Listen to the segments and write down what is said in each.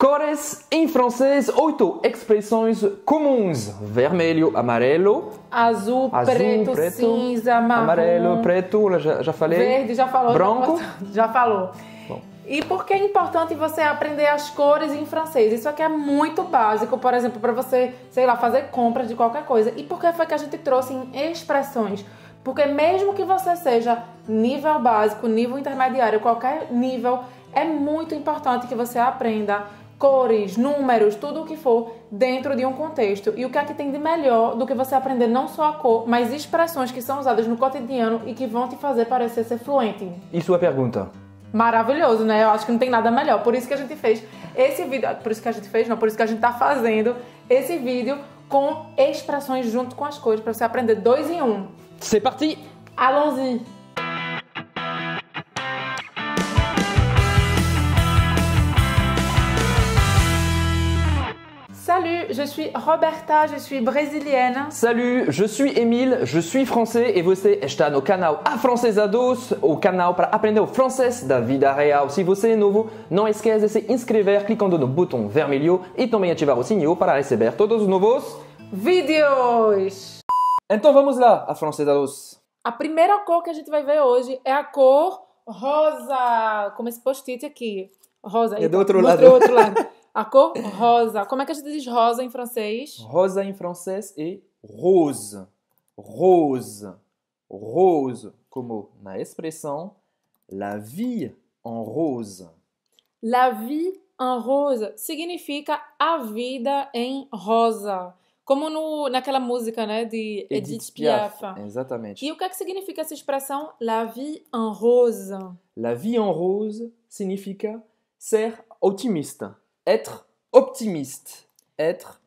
Cores em francês, oito expressões comuns: vermelho, amarelo, azul, azul preto, preto, cinza, marrom, amarelo, preto, já, já falei. Verde, já falou. Branco, já, já falou. E por que é importante você aprender as cores em francês? Isso aqui é muito básico, por exemplo, para você, sei lá, fazer compras de qualquer coisa. E por que foi que a gente trouxe em expressões? Porque mesmo que você seja nível básico, nível intermediário, qualquer nível, é muito importante que você aprenda cores, números, tudo o que for dentro de um contexto. E o que é que tem de melhor do que você aprender não só a cor, mas expressões que são usadas no cotidiano e que vão te fazer parecer ser fluente? E sua pergunta? Maravilhoso, né? Eu acho que não tem nada melhor. Por isso que a gente fez esse vídeo. Ah, por isso que a gente fez, não, por isso que a gente tá fazendo esse vídeo com expressões junto com as cores, para você aprender dois em um. C'est parti! Allons-y! Je suis Roberta, je suis brésilienne. Salut, je suis Émile, je suis français e você está no canal Afrancesados, o canal para aprender o francês da vida real. Se você é novo, não esqueça de se inscrever clicando no botão vermelho e também ativar o sininho para receber todos os novos vídeos. Então vamos lá, Afrancesados. A primeira cor que a gente vai ver hoje é a cor rosa, como esse post-it aqui. Rosa. É do outro lado. Do outro lado. A cor rosa. Como é que a gente diz rosa em francês? Rosa em francês é rose. Rose. Rose. Como na expressão la vie en rose. La vie en rose significa a vida em rosa. Como no, naquela música, né, de Edith, Piaf. Piaf. Exatamente. E o que é que significa essa expressão la vie en rose? La vie en rose significa ser otimista. Être optimiste. Être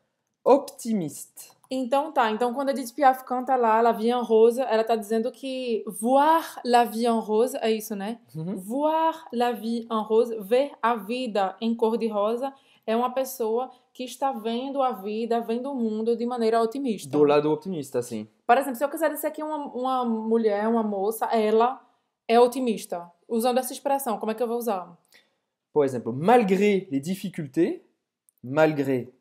optimiste. Então tá, então quando a Edith Piaf canta lá La Vie en Rose, ela tá dizendo que voar La Vie en Rose, é isso, né? Uhum. Voar La Vie en Rose, ver a vida em cor de rosa, é uma pessoa que está vendo a vida, vendo o mundo de maneira otimista. Do lado otimista, sim. Por exemplo, se eu quiser dizer que uma, uma mulher, uma moça, ela é otimista, usando essa expressão, como é que eu vou usar? Par exemple, malgré les difficultés, malgré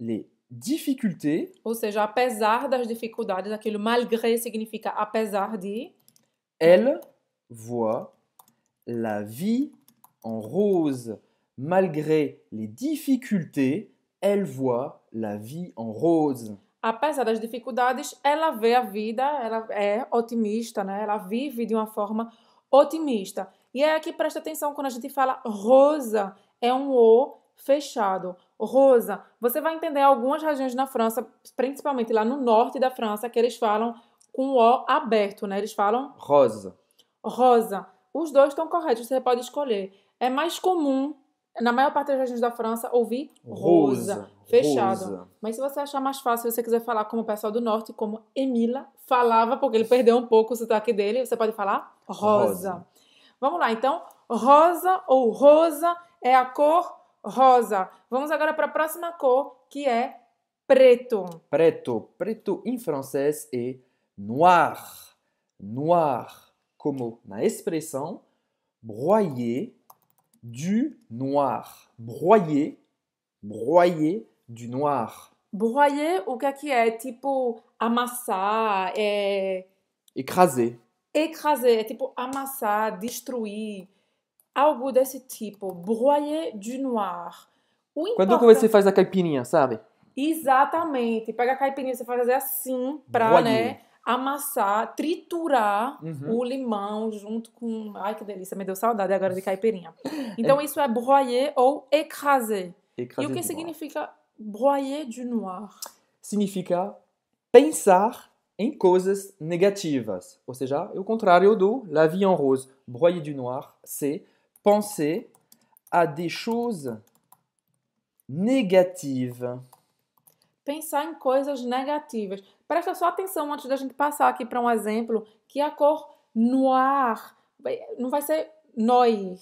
les difficultés. Ou seja, apesar das dificuldades, aquilo malgré significa apesar de. Elle voit la vie en rose. Malgré les difficultés, elle voit la vie en rose. Apesar das dificuldades, ela vê a vida, ela é otimista, né? Ela vive de uma forma otimista. E é aqui presta atenção quando a gente fala rosa, é um O fechado. Rosa, você vai entender algumas regiões na França, principalmente lá no norte da França, que eles falam com o O aberto, né? Eles falam rosa. Rosa. Os dois estão corretos, você pode escolher. É mais comum, na maior parte das regiões da França, ouvir rosa, rosa fechado. Rosa. Mas se você achar mais fácil, se você quiser falar como o pessoal do norte, como Emila falava, porque ele perdeu um pouco o sotaque dele, você pode falar rosa. rosa. Vamos lá, então, rosa ou rosa é a cor rosa. Vamos agora para a próxima cor, que é preto. Preto. Preto em francês é noir. Noir. Como na expressão broyer du noir. Broyer. Broyer du noir. Broyer, o que é que é? Tipo, amassar, é... Écraser écraser, é tipo amassar, destruir, algo desse tipo, broyer du noir. O Quando é você faz a caipirinha, sabe? Exatamente. Pega a caipirinha, você faz assim para, né, amassar, triturar uhum. o limão junto com, ai que delícia, me deu saudade agora de caipirinha. É. Então é... isso é broyer ou écraser. écraser e o que significa noir. broyer du noir? Significa pensar em coisas negativas. Ou seja, é o contrário do La vie en rose, broyer du noir, c'est penser a des choses négatives. Pensar em coisas negativas. Presta só atenção antes da gente passar aqui para um exemplo, que a cor noir não vai ser noir,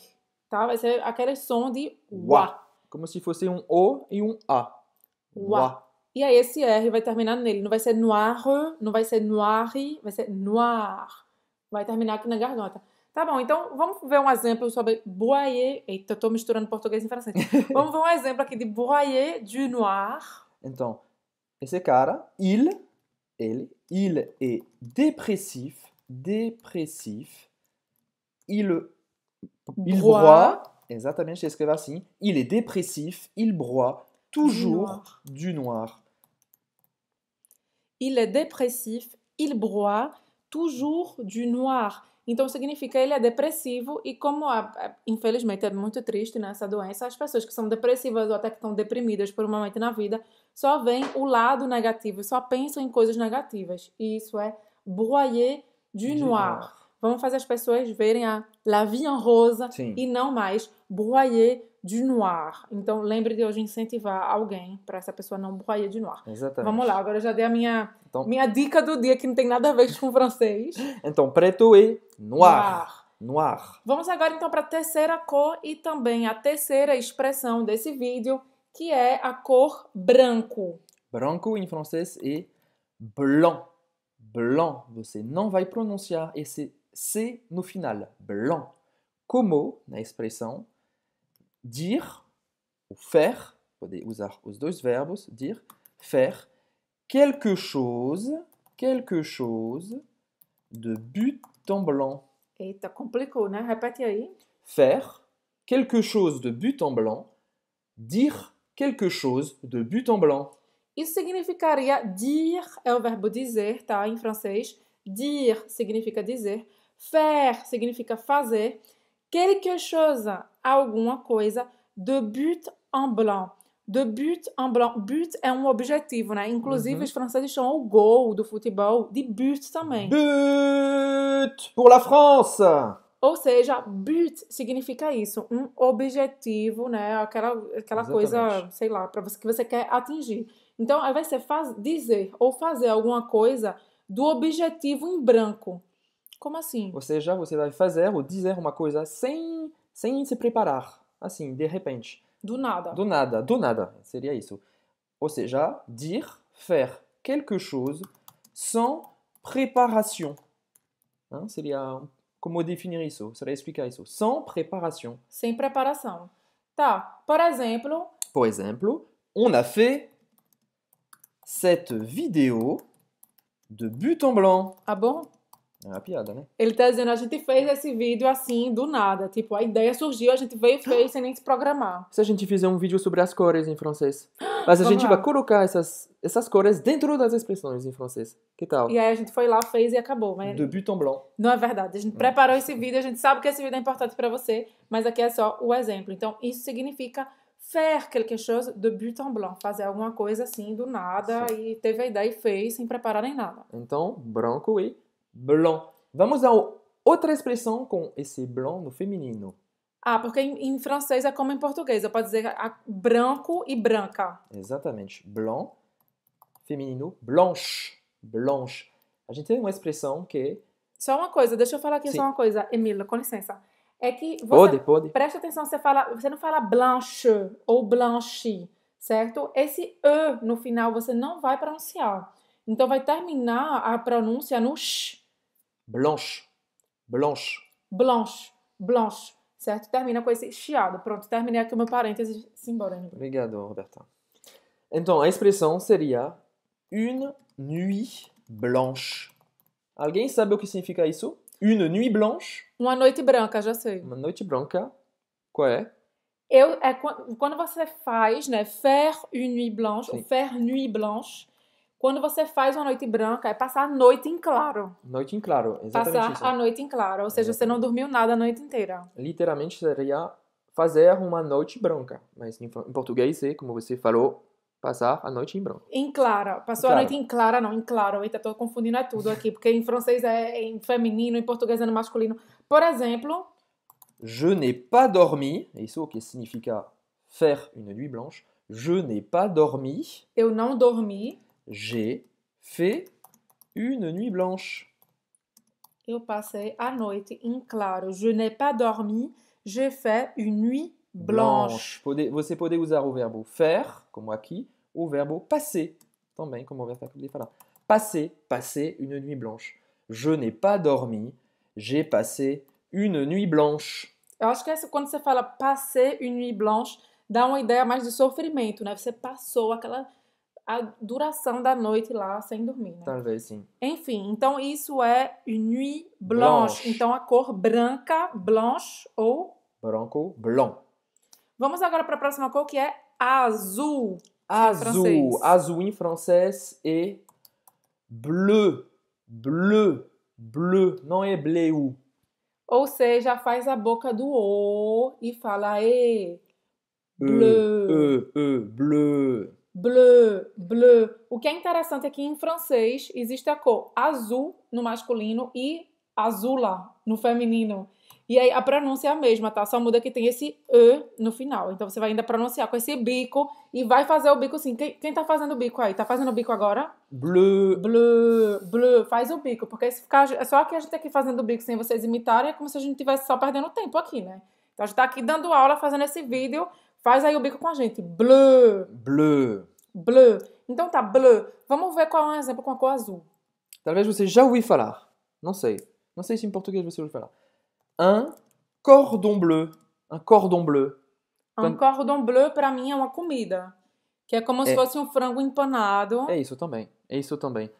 tá? Vai ser aquele som de wa. Como se fosse um O e um A. Wa. E aí esse R vai terminar nele. Não vai ser noir, não vai ser noir, vai ser noir. Vai terminar aqui na garganta. Tá bom, então vamos ver um exemplo sobre boyer. Eita, eu tô misturando português e francês. vamos ver um exemplo aqui de boyer du noir. Então, esse cara, il, ele, il est é dépressif, dépressif. Il, il broie. broie. Exatamente, escreva assim. Il est dépressif, il broie toujours du noir. Du noir il est dépressif, il broie toujours du noir. Então significa ele é depressivo e como a, infelizmente é muito triste nessa né, doença, as pessoas que são depressivas ou até que estão deprimidas por um momento na vida só veem o lado negativo, só pensam em coisas negativas. E isso é broyer du, du noir. noir. Vamos fazer as pessoas verem a la vie en rose Sim. e não mais broyer de noir. Então, lembre de hoje incentivar alguém para essa pessoa não boyer de noir. Exatamente. Vamos lá, agora eu já dei a minha, então, minha dica do dia, que não tem nada a ver com francês. Então, preto e noir. noir. Noir. Vamos agora, então, para a terceira cor e também a terceira expressão desse vídeo, que é a cor branco. Branco em francês e blanc. Blanc. Você não vai pronunciar esse C no final. Blanc. Como na expressão dire ou faire, pouvez usar os dois verbos, dire, faire quelque chose, quelque chose de but en blanc. Eita, complicou, né? Repete aí. Faire quelque chose de but en blanc, dire quelque chose de but en blanc. il significaria dire, é o verbo dizer, tá? Em francês. Dire significa dire, Faire significa faire, Quelque chose alguma coisa de but en blanc. De but en blanc. But é um objetivo, né? Inclusive, uhum. os franceses chamam o gol do futebol de but também. But pour la France! Ou seja, but significa isso, um objetivo, né? Aquela, aquela coisa, sei lá, para você que você quer atingir. Então, vai ser faz, dizer ou fazer alguma coisa do objetivo em branco. Como assim? Ou seja, você vai fazer ou dizer uma coisa sem Sans se préparer, assim, de repente. Do nada. Do nada, do nada, cest isso. Ou dire, faire quelque chose sans préparation. Hein, seria um, Comment définir isso? Seria expliquer isso. Sans préparation. Sans préparation. Tá, Par exemple. Par exemple, on a fait cette vidéo de but en blanc. Ah bon É uma piada, né? Ele tá dizendo, a gente fez esse vídeo assim, do nada. Tipo, a ideia surgiu, a gente veio e fez sem nem se programar. Se a gente fizer um vídeo sobre as cores em francês. Mas a gente lá. vai colocar essas, essas cores dentro das expressões em francês. Que tal? E aí a gente foi lá, fez e acabou. né? De but en blanc. Não é verdade. A gente Não. Hum. preparou esse vídeo, a gente sabe que esse vídeo é importante para você, mas aqui é só o exemplo. Então, isso significa faire quelque chose de but en blanc, fazer alguma coisa assim do nada Sim. e teve a ideia e fez sem preparar nem nada. Então, branco e blanc. Vamos a outra expressão com esse blanc no feminino. Ah, porque em, em francês é como em português. Eu posso dizer a, branco e branca. Exatamente. Blanc, feminino, blanche. Blanche. A gente tem uma expressão que. Só uma coisa, deixa eu falar aqui Sim. só uma coisa, Emília, com licença. É que você. Pode, pode. Presta atenção, você, fala, você não fala blanche ou blanchi, certo? Esse E no final você não vai pronunciar. Então vai terminar a pronúncia no sh. Blanche. Blanche. Blanche. Blanche. Certo? Termina com esse chiado. Pronto, terminei aqui o meu parênteses. Simbora, né? Obrigado, Roberta. Então, a expressão seria une nuit blanche. Alguém sabe o que significa isso? Une nuit blanche? Uma noite branca, já sei. Uma noite branca. Qual é? Eu, é quando você faz, né, faire une nuit blanche, Sim. ou faire nuit blanche, quando você faz uma noite branca, é passar a noite em claro. Noite em claro, exatamente. Passar isso. a noite em claro, ou seja, você não dormiu nada a noite inteira. Literalmente seria fazer uma noite branca, mas em português é, como você falou, passar a noite em branco. Em clara. Passou a noite em clara, não, em claro. Eita, tô confundindo é tudo aqui, porque em francês é em feminino, em português é no masculino. Por exemplo... Je n'ai pas dormi, é isso que significa faire une nuit blanche. Je n'ai pas dormi. Eu não dormi. J'ai fait une nuit blanche. Eu passei a noite en claro. Je n'ai pas dormi. J'ai fait une nuit blanche. Vous pouvez pode usar o verbo faire, ici, ou o verbo passer, também, como o verbo de là. Passer, passer une nuit blanche. Je n'ai pas dormi. J'ai passé une nuit blanche. Eu acho que quand quando você fala passer une nuit blanche, dá uma idée mais de sofrimento, né? Você passou aquela a duração da noite lá sem dormir, né? Talvez sim. Enfim, então isso é nuit blanche. blanche. Então a cor branca, blanche ou branco, blanc. Vamos agora para a próxima cor que é azul. É azul, em azul em francês é bleu, bleu, bleu, não é bleu. Ou seja, faz a boca do o e fala e bleu, e, e, bleu bleu, bleu. O que é interessante é que em francês existe a cor azul no masculino e azula no feminino. E aí a pronúncia é a mesma, tá? Só muda que tem esse E no final. Então você vai ainda pronunciar com esse bico e vai fazer o bico assim. Quem, quem tá fazendo o bico aí? Tá fazendo o bico agora? Bleu. Bleu, bleu. Faz o bico, porque se ficar. É só que a gente tá aqui fazendo o bico sem vocês imitarem, é como se a gente estivesse só perdendo tempo aqui, né? Então a gente tá aqui dando aula, fazendo esse vídeo Faz aí o bico com a gente. Bleu. Bleu. Bleu. Então tá, bleu. Vamos ver qual é um exemplo com a cor azul. Talvez você já ouviu falar. Não sei. Não sei se em português você ouviu falar. Um cordon bleu. Um cordon bleu. Um cordon bleu para mim é uma comida. Que é como é. se fosse um frango empanado. É isso também. É isso também.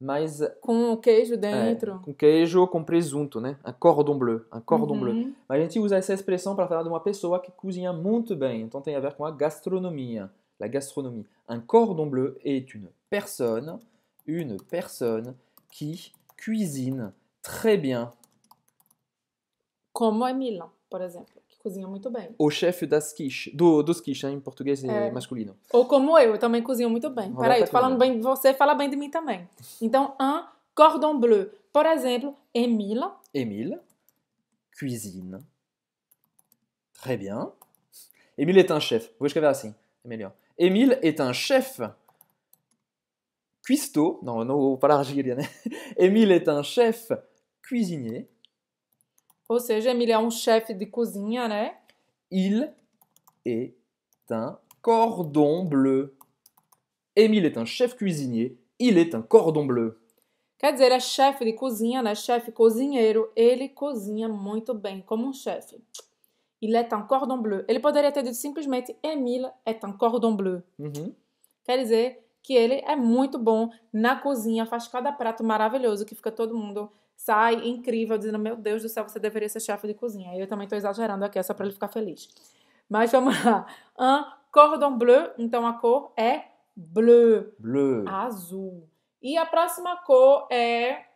Mais... com queijo dentro. É, com queijo com presunto, né? Un um cordon bleu, um cordon uhum. bleu. Mas a gente usa essa expressão para falar de uma pessoa que cozinha muito bem, então tem a ver com a gastronomia, la gastronomie. Un cordon bleu est une personne, une personne qui cuisine très bien. Comme à Milan, exemple cozinha muito bem. O chefe das quiche, do, dos quiche, em português e é. masculino. Ou como eu, eu também cozinho muito bem. Roleta Peraí, tô falando bem de você, fala bem de mim também. Então, un cordon bleu. Por exemplo, Emile. Emile, cuisine. Très bien. Emile est un chef. Vou escrever assim, é melhor. Emile est un chef cuistot. Não, não vou falar gíria, né? Emile est un chef cuisinier. Ou seja, Emile é um chefe de cozinha, né? Il est un cordon bleu. Emile est un chef cuisinier. Il est un cordon bleu. Quer dizer, é chefe de cozinha, né? Chefe cozinheiro. Ele cozinha muito bem, como um chefe. Il est un cordon bleu. Ele poderia ter dito simplesmente Emile est un cordon bleu. Uhum. Quer dizer que ele é muito bom na cozinha, faz cada prato maravilhoso que fica todo mundo sai incrível, dizendo: Meu Deus do céu, você deveria ser chefe de cozinha. Eu também estou exagerando aqui, é só para ele ficar feliz. Mas vamos lá. Un cordon bleu, então a cor é bleu, bleu. azul. E a próxima cor é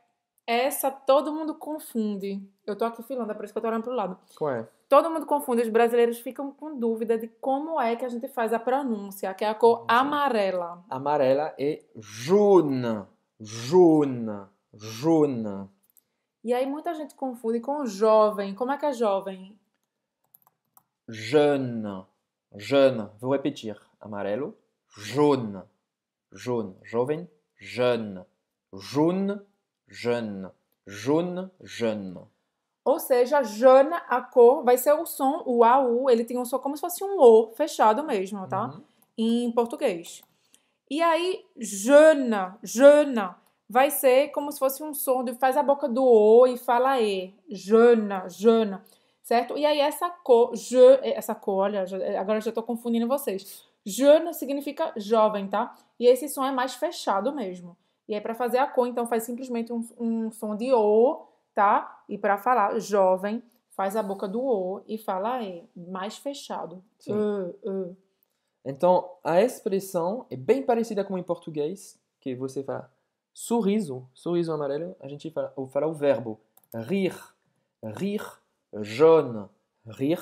essa todo mundo confunde. Eu tô aqui filando, é por isso que eu tô olhando pro lado. Qual é? Todo mundo confunde, os brasileiros ficam com dúvida de como é que a gente faz a pronúncia, que é a cor amarela. Amarela e juna, juna, juna. E aí muita gente confunde com jovem. Como é que é jovem? Jeune. Jeune. Vou repetir. Amarelo. Jaune. Jaune. Jovem. Jeune. Jaune. Jeune. Jaune. Jeune. Ou seja, jana, a cor, vai ser o som, o a u ele tem um som como se fosse um O, fechado mesmo, tá? Uhum. Em português. E aí, jeune, jeune vai ser como se fosse um som de faz a boca do O e fala E. Jana, Jana, certo? E aí essa cor, je, eh, essa cor, olha, eh, agora já estou confundindo vocês. Jona significa jovem, tá? E esse som é mais fechado mesmo. E aí para fazer a cor, então faz simplesmente um, um som de O, tá? E para falar jovem, faz a boca do O e fala E, mais fechado. Uh, uh. Então, a expressão é bem parecida com em português, que você fala sorriso, sorriso amarelo, a gente fala, fala o verbo rir, rir, jaune, rir,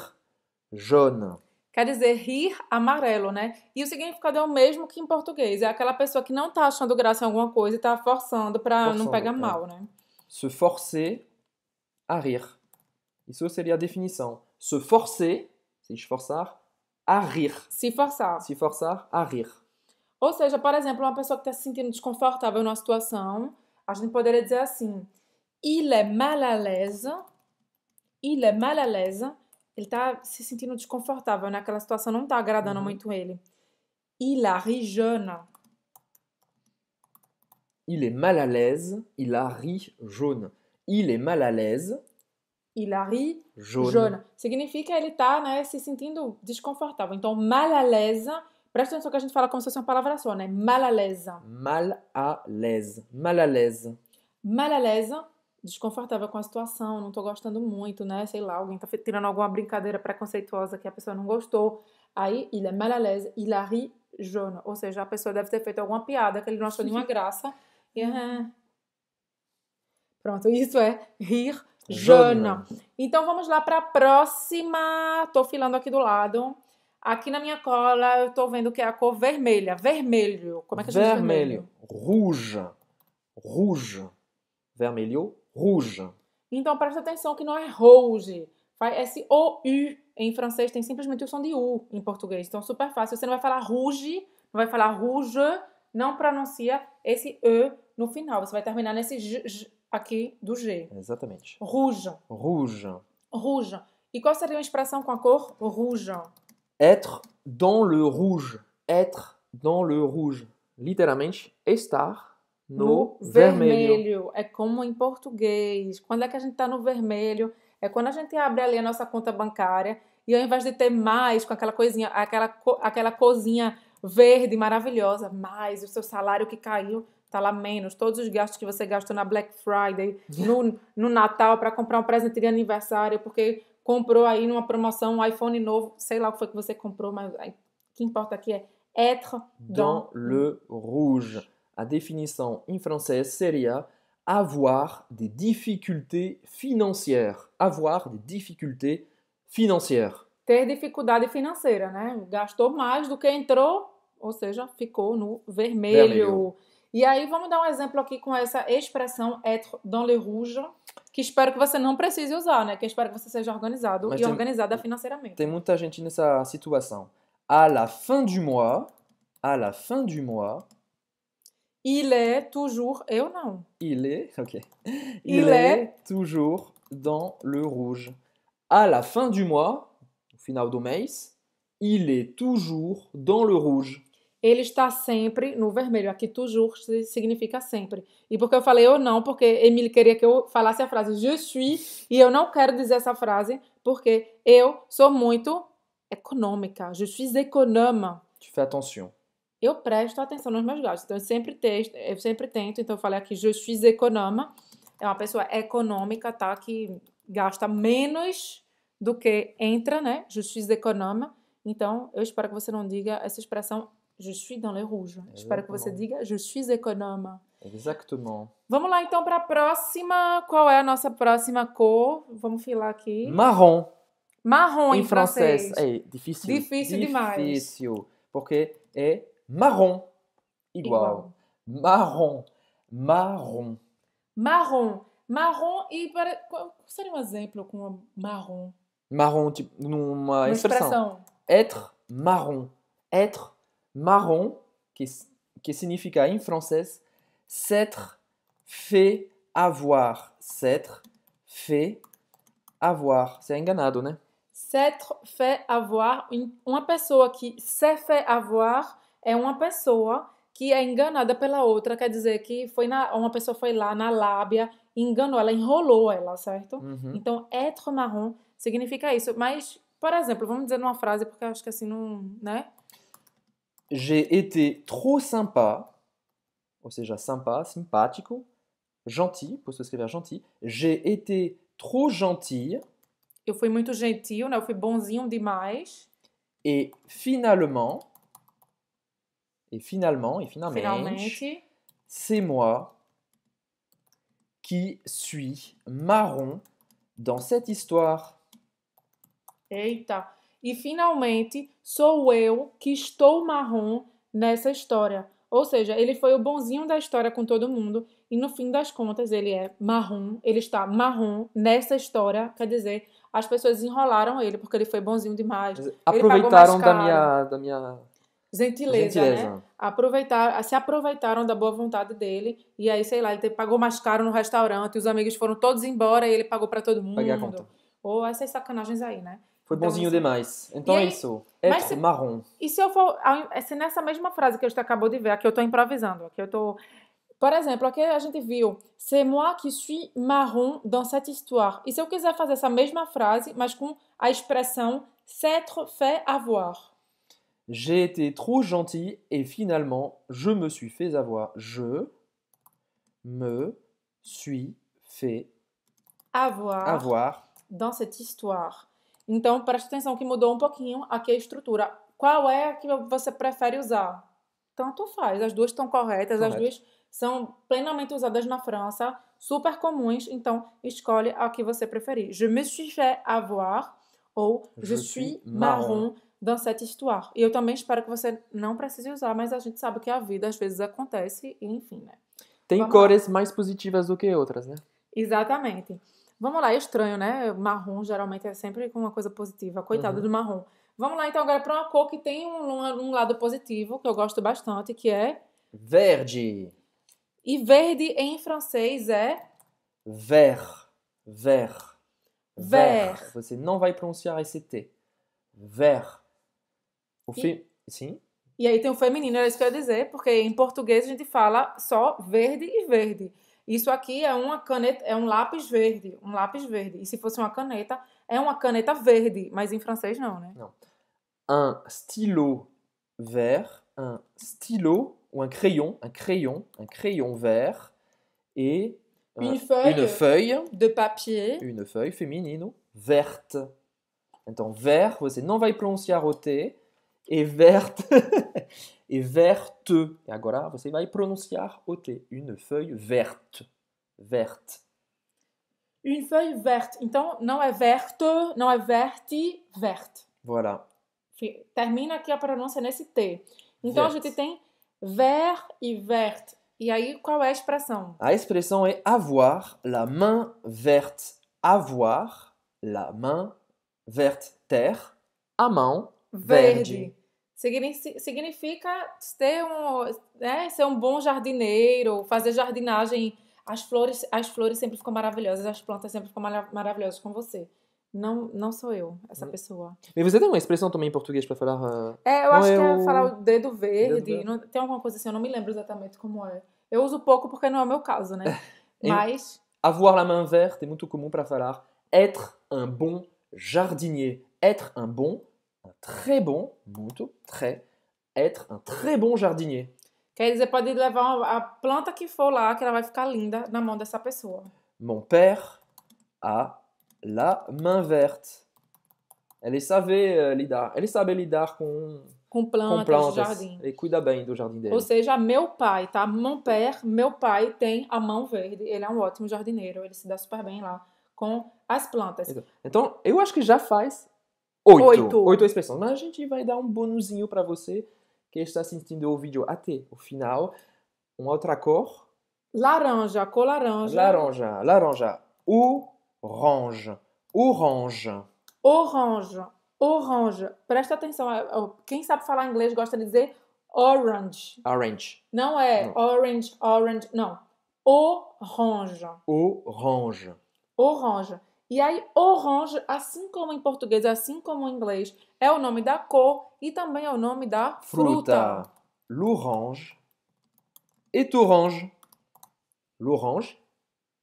jaune. Quer dizer rir amarelo, né? E o significado é o mesmo que em português. É aquela pessoa que não tá achando graça em alguma coisa e tá forçando para não pegar é. mal, né? Se forcer a rir. Isso seria a definição. Se forcer, se esforçar, a rir. Se forçar. Se forçar a rir. Ou seja, por exemplo, uma pessoa que está se sentindo desconfortável numa situação, a gente poderia dizer assim: il est mal à l'aise, il est mal à l'aise, ele está se sentindo desconfortável, naquela né? situação não está agradando uhum. muito ele. Il ri jaune. Il est mal à l'aise, il a ri jaune. Il est mal à l'aise. Il a ri jaune. jaune. Significa ele está né, se sentindo desconfortável. Então, mal à l'aise Presta atenção que a gente fala como se fosse uma palavra só, né? Malalesa. Malalesa. Malalesa. Malalesa, desconfortável com a situação, não tô gostando muito, né? Sei lá, alguém tá tirando alguma brincadeira preconceituosa que a pessoa não gostou. Aí, il est mal à l'aise, il a ri jaune. Ou seja, a pessoa deve ter feito alguma piada que ele não achou nenhuma graça. uhum. Pronto, isso é rir jaune. Então vamos lá para a próxima. Tô filando aqui do lado. Aqui na minha cola eu estou vendo que é a cor vermelha. Vermelho. Como é que a gente vermelho. Ruja. Ruja. Vermelho, ruja. Então presta atenção que não é rouge. Faz esse o u em francês tem simplesmente o som de u em português. Então super fácil. Você não vai falar rouge, não vai falar rouge. não pronuncia esse e no final. Você vai terminar nesse j, j aqui do g. Exatamente. Rouge. Rouge. Rouge. E qual seria a expressão com a cor rouge? Être dans le rouge. Être dans le rouge. Literalmente, estar no, no vermelho. vermelho. É como em português. Quando é que a gente está no vermelho? É quando a gente abre ali a nossa conta bancária e ao invés de ter mais com aquela coisinha, aquela, co, aquela cozinha verde maravilhosa, mais o seu salário que caiu, tá lá menos, todos os gastos que você gastou na Black Friday, no, no Natal para comprar um presente de aniversário, porque comprou aí numa promoção um iPhone novo, sei lá o que foi que você comprou, mas o que importa aqui é être dans, dans le rouge. A definição em francês seria avoir des difficultés financières. Avoir des difficultés financières. Ter dificuldade financeira, né? Gastou mais do que entrou, ou seja, ficou no vermelho. vermelho. E aí vamos dar um exemplo aqui com essa expressão être dans le rouge, que espero que você não precise usar, né? Que espero que você seja organizado Mas e tem, organizada financeiramente. Tem muita gente nessa situação. À la fin du mois, à la fin du mois, il est toujours, eu não. Il est, ok. Il, est, toujours dans le rouge. À la fin du mois, au final do mês, il est toujours dans le rouge. ele está sempre no vermelho. Aqui, toujours significa sempre. E porque eu falei eu não, porque Emile queria que eu falasse a frase je suis, e eu não quero dizer essa frase, porque eu sou muito econômica. Je suis économe. Tu fais attention. Eu presto atenção nos meus gastos. Então, eu sempre, texto, eu sempre tento. Então, eu falei aqui, je suis économe. É uma pessoa econômica, tá? Que gasta menos do que entra, né? Je suis économe. Então, eu espero que você não diga essa expressão je suis dans le rouge. Espero que você diga je suis économe. Exatamente. Vamos lá então para a próxima. Qual é a nossa próxima cor? Vamos filar aqui. Marrom. Marrom em, em francês. francês. É difícil. Difícil demais. Difícil, porque é marrom igual. igual. Marrom. Marrom. Marrom. Marrom e para... qual seria um exemplo com marrom? Marrom, tipo, numa Uma expressão. expressão. Être marrom. Être marron, que, que significa em francês s'être fait avoir. S'être fait avoir. Você é enganado, né? S'être fait avoir. Uma pessoa que se fait avoir é uma pessoa que é enganada pela outra, quer dizer que foi na, uma pessoa foi lá na lábia, enganou ela, enrolou ela, certo? Uhum. Então, être marrom significa isso. Mas, por exemplo, vamos dizer numa frase, porque eu acho que assim não, né? J'ai été trop sympa, ou oh, déjà sympa, simpatico, gentil, pour se dire gentil. J'ai été trop gentille. Eu fui muito gentil, Je Eu fui bonzinho demais. Et finalement, et finalement, et finalement, c'est moi qui suis marron dans cette histoire. Eita. E finalmente, sou eu que estou marrom nessa história. Ou seja, ele foi o bonzinho da história com todo mundo e no fim das contas ele é marrom, ele está marrom nessa história, quer dizer, as pessoas enrolaram ele porque ele foi bonzinho demais. Aproveitaram da minha da minha gentileza, né? gentileza. né? Aproveitar, se aproveitaram da boa vontade dele e aí sei lá, ele pagou mais caro no restaurante, os amigos foram todos embora e ele pagou para todo mundo. Paguei a conta. Ou essas sacanagens aí, né? Foi bonzinho demais. Então e aí, é isso. É se, marrom. E se eu for. Se nessa mesma frase que a gente acabou de ver, que eu tô improvisando, aqui eu tô. Por exemplo, aqui a gente viu C'est moi qui suis marron dans cette histoire. E se eu quiser fazer essa mesma frase, mas com a expressão s'être fait avoir? J'ai été trop gentil et finalement je me suis fait avoir. Je me suis fait avoir. dans cette histoire. Então, preste atenção que mudou um pouquinho aqui a estrutura. Qual é a que você prefere usar? Tanto faz, as duas estão corretas, Correto. as duas são plenamente usadas na França, super comuns, então escolhe a que você preferir. Je me suis fait avoir ou je, je suis marron. marron dans cette histoire. E eu também espero que você não precise usar, mas a gente sabe que a vida às vezes acontece enfim, né? Tem Vamos cores lá. mais positivas do que outras, né? Exatamente. Vamos lá, é estranho, né? Marrom geralmente é sempre com uma coisa positiva. Coitado uhum. do marrom. Vamos lá, então, agora para uma cor que tem um, um, lado positivo, que eu gosto bastante, que é. Verde. E verde em francês é. Vert. Vert. Vert. Ver. Você não vai pronunciar esse T. Vert. O e... Sim? E aí tem o feminino, é isso que eu ia dizer, porque em português a gente fala só verde e verde. Isso aqui é uma caneta, é um lápis verde, um lápis verde. E se fosse uma caneta, é uma caneta verde, mas em francês não, né? Un stylo vert, un stylo ou un crayon, un crayon, un crayon vert et une, feuille de papier, une feuille féminine verte. Então, vert, você não vai pronunciar et verte et verte. Et agora você vai pronunciar o T. Une feuille verte. Verte. Une feuille verte. Então, não é verte, não é verte, verte. Voilà. Termina aqui a pronúncia nesse T. Então, a gente tem vert et « verte. E aí, qual é a expressão? A expressão é avoir la main verte. Avoir la main verte. terre a mão verde. significa ter um, né, ser um bom jardineiro, fazer jardinagem. As flores, as flores sempre ficam maravilhosas, as plantas sempre ficam maravilhosas com você. Não, não sou eu, essa hum. pessoa. E você tem uma expressão também em português para falar. Uh... É, eu não acho é que é o... falar o dedo verde. Dedo... Não, tem alguma coisa assim, eu não me lembro exatamente como é. Eu uso pouco porque não é o meu caso, né? Mas. Avoir la main verte é muito comum para falar. Être un bon jardinier. Être un bon un très bon, muito, très, être un très bon jardinier. Quer dizer, pode levar a planta que for lá, que ela vai ficar linda na mão dessa pessoa. Mon père a la main verte. Ele sabe lidar, ele sabe lidar com com plantas, com plantas. jardim. Ele cuida bem do jardim dele. Ou seja, meu pai, tá? Mon père, meu pai tem a mão verde. Ele é um ótimo jardineiro. Ele se dá super bem lá com as plantas. Então, então eu acho que já faz Oito. Oito. expressões. Mas a gente vai dar um bonuzinho para você que está assistindo o vídeo até o final. Uma outra cor. Laranja, cor laranja. Laranja, laranja. Orange, orange. Orange, orange. Presta atenção, é, é, quem sabe falar inglês gosta de dizer orange. Orange. Não é não. orange, orange, não. Orange. Orange. Orange. E aí, orange, assim como em português, assim como em inglês, é o nome da cor e também é o nome da fruta. fruta. L'orange est orange. L'orange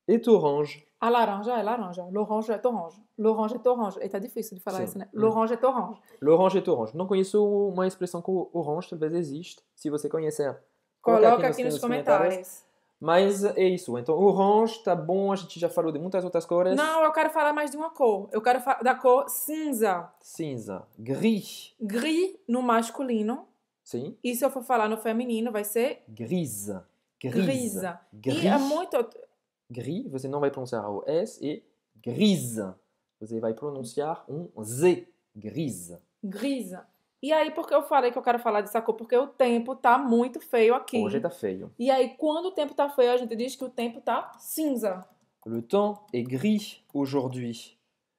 est orange. A laranja é laranja. L'orange é orange. L'orange é orange. E tá difícil de falar Sim. isso, né? L'orange é orange. L'orange é orange. Não conheço uma expressão com orange, talvez exista. Se você conhecer, coloca, aqui, nos, nos comentários. comentários. Mas é isso. Então, o orange tá bom, a gente já falou de muitas outras cores. Não, eu quero falar mais de uma cor. Eu quero da cor cinza. Cinza. Gris. Gris no masculino. Sim. E se eu for falar no feminino, vai ser. gris. Grisa. Gris. E é muito. Gris, você não vai pronunciar o S e gris. Você vai pronunciar um Z. Gris. Gris. E aí, porque eu falei que eu quero falar dessa cor? Porque o tempo tá muito feio aqui. Hoje tá feio. E aí, quando o tempo tá feio, a gente diz que o tempo tá cinza. Le temps est gris aujourd'hui.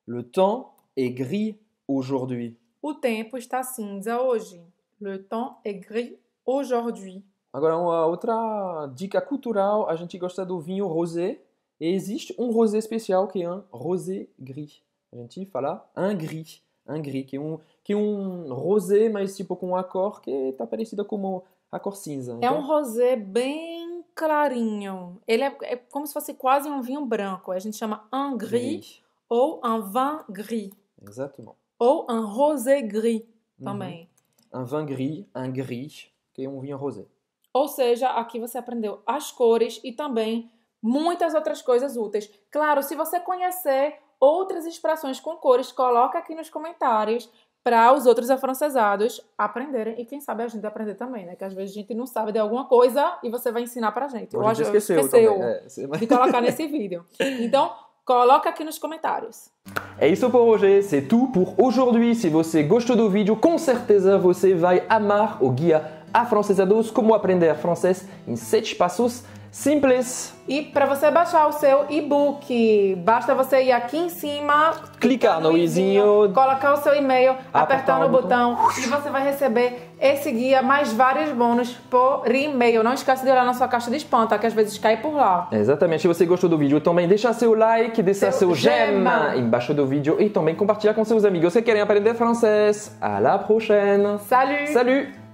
Le temps est gris aujourd'hui. O tempo está cinza hoje. Le temps est gris aujourd'hui. Agora, uma outra dica cultural: a gente gosta do vinho rosé. E existe um rosé especial que é um rosé gris. A gente fala un gris um gris, que é um, que é um rosé, mas tipo com a cor que está parecida com a cor cinza. Então... É um rosé bem clarinho. Ele é, é, como se fosse quase um vinho branco. A gente chama un gris, gris. ou un vin gris. Exatamente. Ou un rosé gris uhum. também. Uhum. Un vin gris, un gris, que é um vinho rosé. Ou seja, aqui você aprendeu as cores e também muitas outras coisas úteis. Claro, se você conhecer outras expressões com cores, coloca aqui nos comentários para os outros afrancesados aprenderem e quem sabe a gente aprender também, né? Que às vezes a gente não sabe de alguma coisa e você vai ensinar para a gente. Ou a gente esqueceu, esqueceu também. Né? de colocar nesse vídeo. Então, Coloca aqui nos comentários. É isso por hoje, c'est tout pour aujourd'hui. Se você gostou do vídeo, com certeza você vai amar o guia afrancesados Como Aprender Francês em 7 Passos Simples. E para você baixar o seu e-book, basta você ir aqui em cima, clicar no izinho, colocar o seu e-mail, apertar o botão, botão e você vai receber esse guia mais vários bônus por e-mail. Não esquece de olhar na sua caixa de spam, tá? Que às vezes cai por lá. Exatamente. Se você gostou do vídeo, também deixa seu like, deixa seu, seu gema embaixo do vídeo e também compartilha com seus amigos que querem aprender francês. À la prochaine. Salut. Salut.